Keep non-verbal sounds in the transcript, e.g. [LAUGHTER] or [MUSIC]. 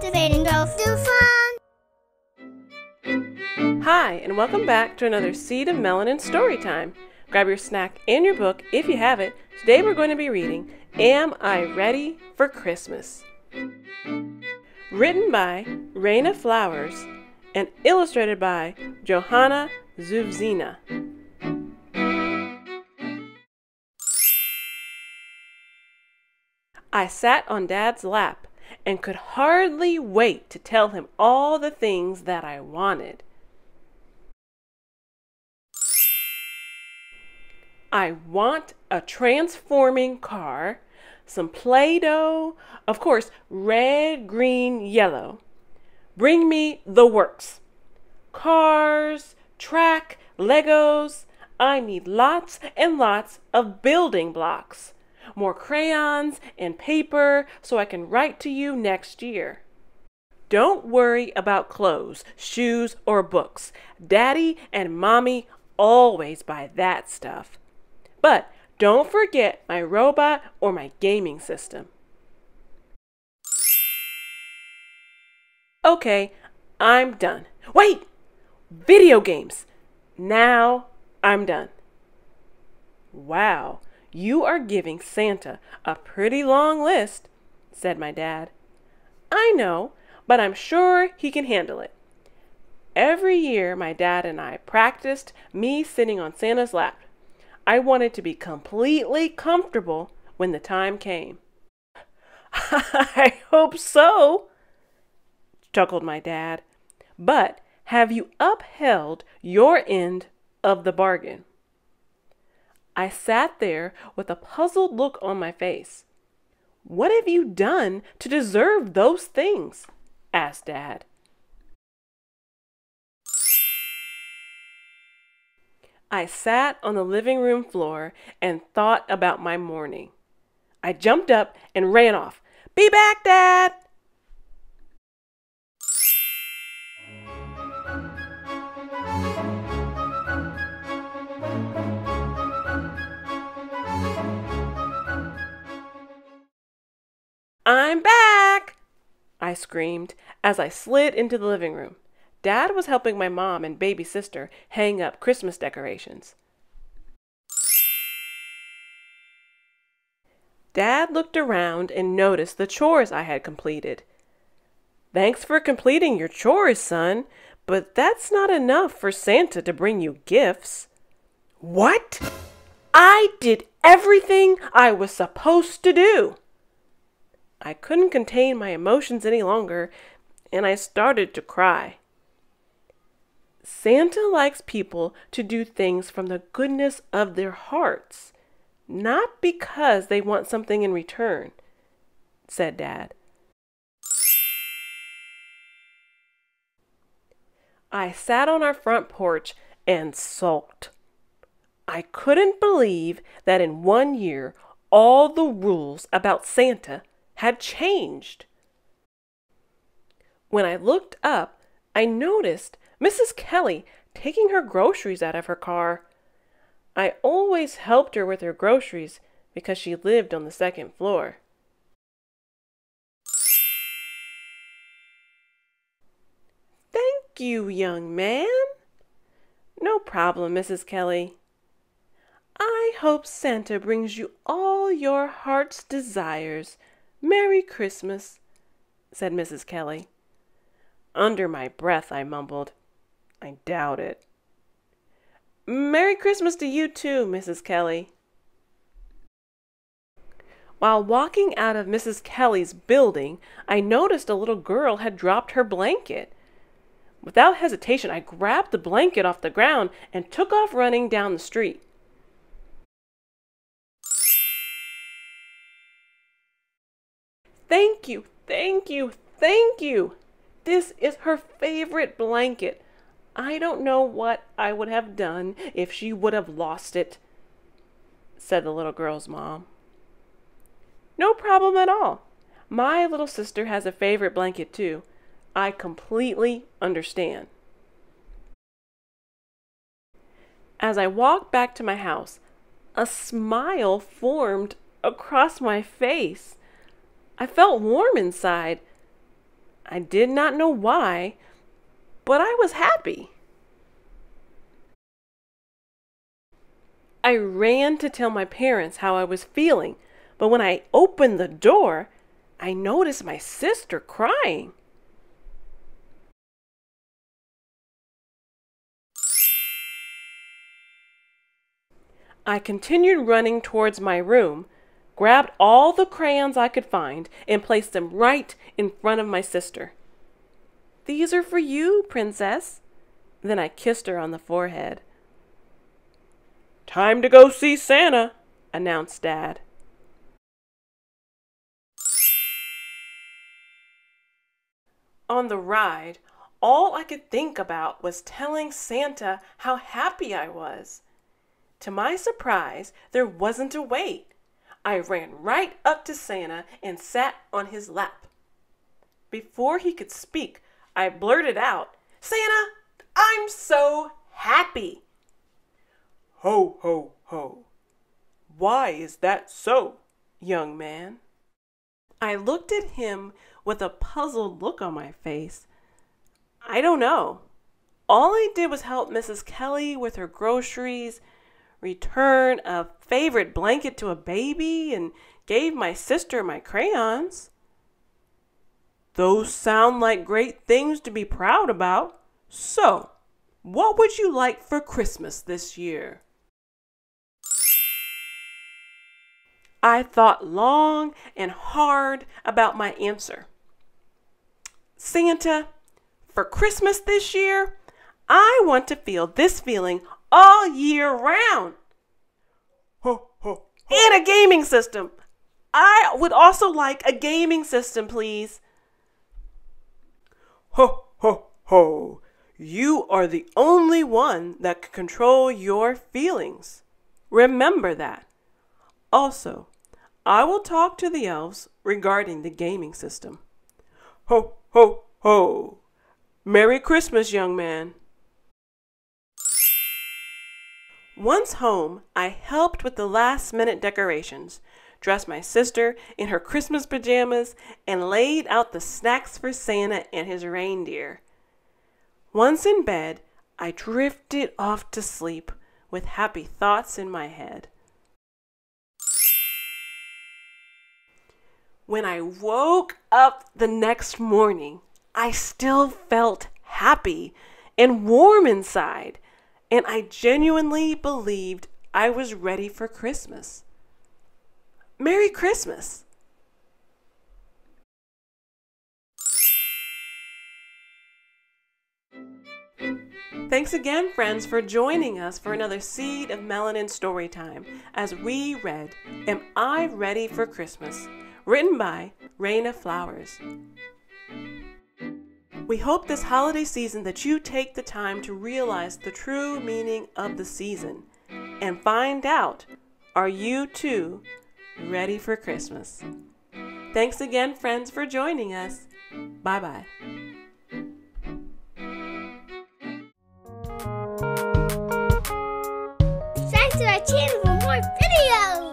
Fun! Hi, and welcome back to another Seed of Melanin story time. Grab your snack and your book if you have it. Today we're going to be reading Am I Ready for Christmas? Written by Raina Flowers and illustrated by Johanna Zuvzina. I sat on Dad's lap and could hardly wait to tell him all the things that I wanted. I want a transforming car, some Play Doh, of course, red, green, yellow. Bring me the works cars, track, Legos. I need lots and lots of building blocks more crayons and paper so I can write to you next year. Don't worry about clothes, shoes, or books. Daddy and Mommy always buy that stuff. But don't forget my robot or my gaming system. Okay, I'm done. Wait! Video games! Now I'm done. Wow. You are giving Santa a pretty long list, said my dad. I know, but I'm sure he can handle it. Every year, my dad and I practiced me sitting on Santa's lap. I wanted to be completely comfortable when the time came. [LAUGHS] I hope so, chuckled my dad. But have you upheld your end of the bargain? I sat there with a puzzled look on my face. What have you done to deserve those things? asked Dad. I sat on the living room floor and thought about my morning. I jumped up and ran off. Be back, Dad! I'm back! I screamed as I slid into the living room. Dad was helping my mom and baby sister hang up Christmas decorations. Dad looked around and noticed the chores I had completed. Thanks for completing your chores, son, but that's not enough for Santa to bring you gifts. What? I did everything I was supposed to do. I couldn't contain my emotions any longer, and I started to cry. Santa likes people to do things from the goodness of their hearts, not because they want something in return, said Dad. I sat on our front porch and sulked. I couldn't believe that in one year all the rules about Santa had changed. When I looked up, I noticed Mrs. Kelly taking her groceries out of her car. I always helped her with her groceries because she lived on the second floor. Thank you, young man. No problem, Mrs. Kelly. I hope Santa brings you all your heart's desires, Merry Christmas, said Mrs. Kelly. Under my breath, I mumbled. I doubt it. Merry Christmas to you too, Mrs. Kelly. While walking out of Mrs. Kelly's building, I noticed a little girl had dropped her blanket. Without hesitation, I grabbed the blanket off the ground and took off running down the street. Thank you, thank you, thank you. This is her favorite blanket. I don't know what I would have done if she would have lost it, said the little girl's mom. No problem at all. My little sister has a favorite blanket too. I completely understand. As I walked back to my house, a smile formed across my face. I felt warm inside. I did not know why, but I was happy. I ran to tell my parents how I was feeling, but when I opened the door, I noticed my sister crying. I continued running towards my room, grabbed all the crayons I could find, and placed them right in front of my sister. These are for you, Princess. Then I kissed her on the forehead. Time to go see Santa, announced Dad. On the ride, all I could think about was telling Santa how happy I was. To my surprise, there wasn't a wait. I ran right up to Santa and sat on his lap. Before he could speak, I blurted out, Santa, I'm so happy. Ho, ho, ho. Why is that so, young man? I looked at him with a puzzled look on my face. I don't know. All I did was help Mrs. Kelly with her groceries return a favorite blanket to a baby and gave my sister my crayons. Those sound like great things to be proud about. So, what would you like for Christmas this year? I thought long and hard about my answer. Santa, for Christmas this year, I want to feel this feeling all year round ho, ho, ho. and a gaming system. I would also like a gaming system, please. Ho, ho, ho. You are the only one that can control your feelings. Remember that. Also, I will talk to the elves regarding the gaming system. Ho, ho, ho. Merry Christmas, young man. Once home, I helped with the last minute decorations, dressed my sister in her Christmas pajamas, and laid out the snacks for Santa and his reindeer. Once in bed, I drifted off to sleep with happy thoughts in my head. When I woke up the next morning, I still felt happy and warm inside. And I genuinely believed I was ready for Christmas. Merry Christmas! Thanks again, friends, for joining us for another Seed of Melanin story time as we read Am I Ready for Christmas? written by Raina Flowers. We hope this holiday season that you take the time to realize the true meaning of the season and find out are you too ready for Christmas? Thanks again, friends, for joining us. Bye bye. Subscribe to our channel for more videos!